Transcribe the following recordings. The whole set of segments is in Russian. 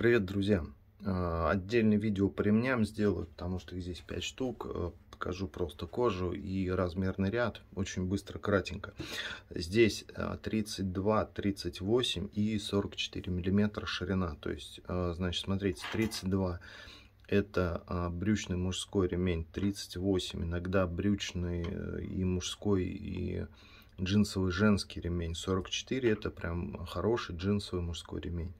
Привет, друзья! А, отдельное видео по ремням сделаю, потому что их здесь 5 штук. А, покажу просто кожу и размерный ряд. Очень быстро, кратенько. Здесь 32, а, 38 и 44 миллиметра ширина. То есть, значит, смотрите, 32 это брючный мужской ремень, 38 иногда брючный э, и мужской, и джинсовый женский ремень, 44 это прям хороший джинсовый мужской ремень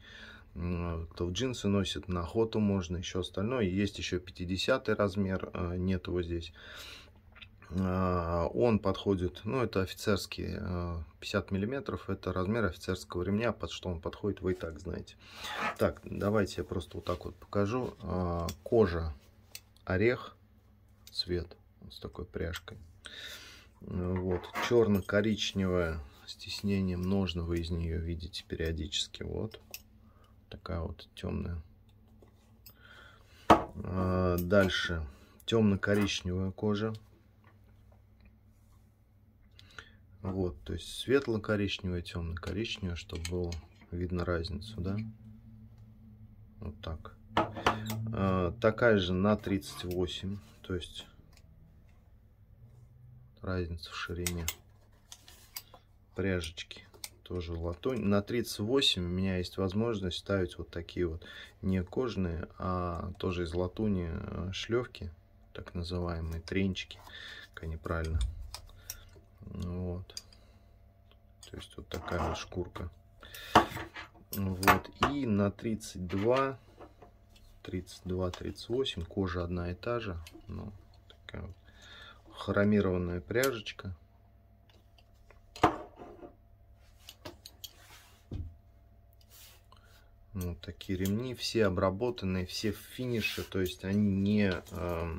то в джинсы носит, на охоту можно, еще остальное. Есть еще 50 размер, э, нет его здесь. А, он подходит, ну это офицерский 50 э, миллиметров, это размер офицерского ремня, под что он подходит, вы и так знаете. Так, давайте я просто вот так вот покажу. А, кожа, орех, цвет с такой пряжкой. Вот, черно-коричневая с тиснением вы из нее видеть периодически. Вот, такая вот темная. А, дальше темно-коричневая кожа. Вот, то есть светло-коричневая, темно-коричневая, чтобы было видно разницу, да? Вот так. А, такая же на 38, то есть разница в ширине пряжечки тоже латунь. На 38 у меня есть возможность ставить вот такие вот не кожные, а тоже из латуни э, шлевки, так называемые тренчики, как они правильно. Вот. То есть вот такая вот шкурка. Вот. И на 32, 32, 38 кожа одна и та же. Ну, такая вот хромированная пряжечка. Ну, такие ремни все обработанные, все в финише, то есть они не, э,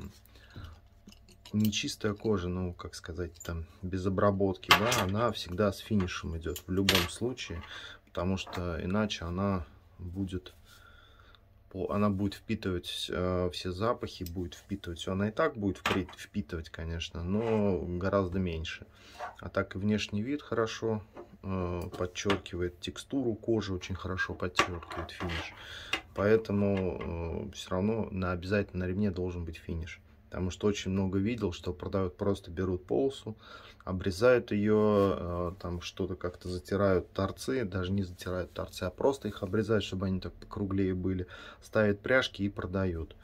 не чистая кожа, ну, как сказать, там, без обработки, да, она всегда с финишем идет в любом случае, потому что иначе она будет, она будет впитывать э, все запахи, будет впитывать все, она и так будет впитывать, конечно, но гораздо меньше. А так и внешний вид хорошо Э, подчеркивает текстуру кожи, очень хорошо подчеркивает финиш. Поэтому э, все равно на обязательно на ремне должен быть финиш. Потому что очень много видел, что продают просто берут полосу, обрезают ее, э, там что-то как-то затирают торцы, даже не затирают торцы, а просто их обрезают, чтобы они так круглее были, ставят пряжки и продают.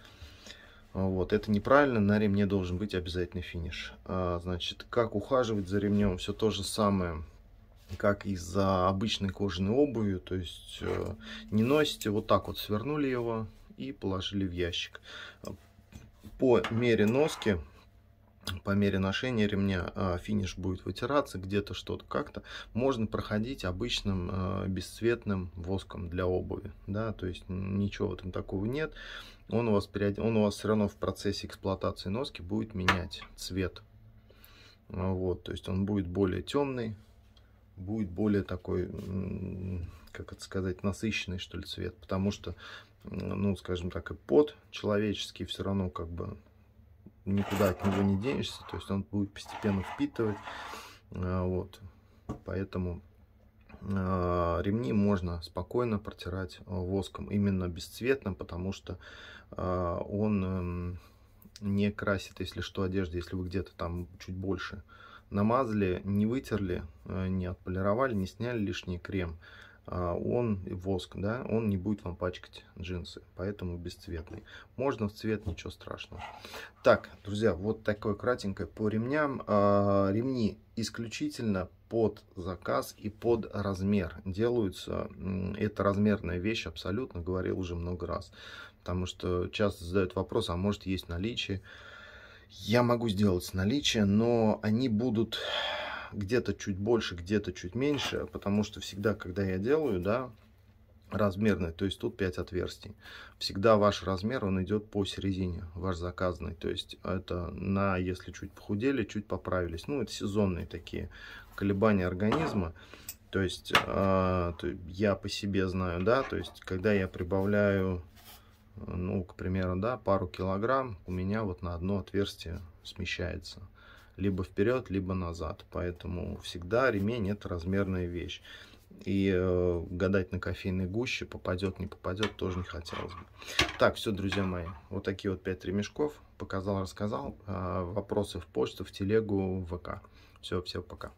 Вот, это неправильно, на ремне должен быть обязательно финиш. А, значит, как ухаживать за ремнем, все то же самое как и за обычной кожаной обувью, то есть э, не носите. Вот так вот свернули его и положили в ящик. По мере носки, по мере ношения ремня э, финиш будет вытираться, где-то что-то как-то. Можно проходить обычным э, бесцветным воском для обуви, да, то есть ничего там такого нет. Он у вас, переод... он у вас все равно в процессе эксплуатации носки будет менять цвет. Вот, то есть он будет более темный, будет более такой, как это сказать, насыщенный, что ли, цвет. Потому что, ну, скажем так, и под человеческий все равно как бы никуда от него не денешься. То есть он будет постепенно впитывать. А, вот. Поэтому а, ремни можно спокойно протирать а, воском, именно бесцветным, потому что он эм, не красит, если что, одежды, если вы где-то там чуть больше намазали, не вытерли, э, не отполировали, не сняли лишний крем, а, он воск, да, он не будет вам пачкать джинсы, поэтому бесцветный. Можно в цвет, ничего страшного. Так, друзья, вот такое кратенькое по ремням. А, ремни исключительно под заказ и под размер делаются. Это размерная вещь абсолютно, говорил уже много раз. Потому что часто задают вопрос, а может есть наличие я могу сделать с наличия, но они будут где-то чуть больше, где-то чуть меньше, потому что всегда, когда я делаю, да, размерный, то есть тут 5 отверстий. Всегда ваш размер, он идет по середине, ваш заказанный. То есть это на, если чуть похудели, чуть поправились. Ну, это сезонные такие колебания организма. То есть э, я по себе знаю, да, то есть когда я прибавляю ну, к примеру, да, пару килограмм у меня вот на одно отверстие смещается. Либо вперед, либо назад. Поэтому всегда ремень это размерная вещь. И э, гадать на кофейной гуще, попадет, не попадет, тоже не хотелось бы. Так, все, друзья мои, вот такие вот пять ремешков. Показал, рассказал. Э, вопросы в почту, в телегу, в ВК. Все, все, пока.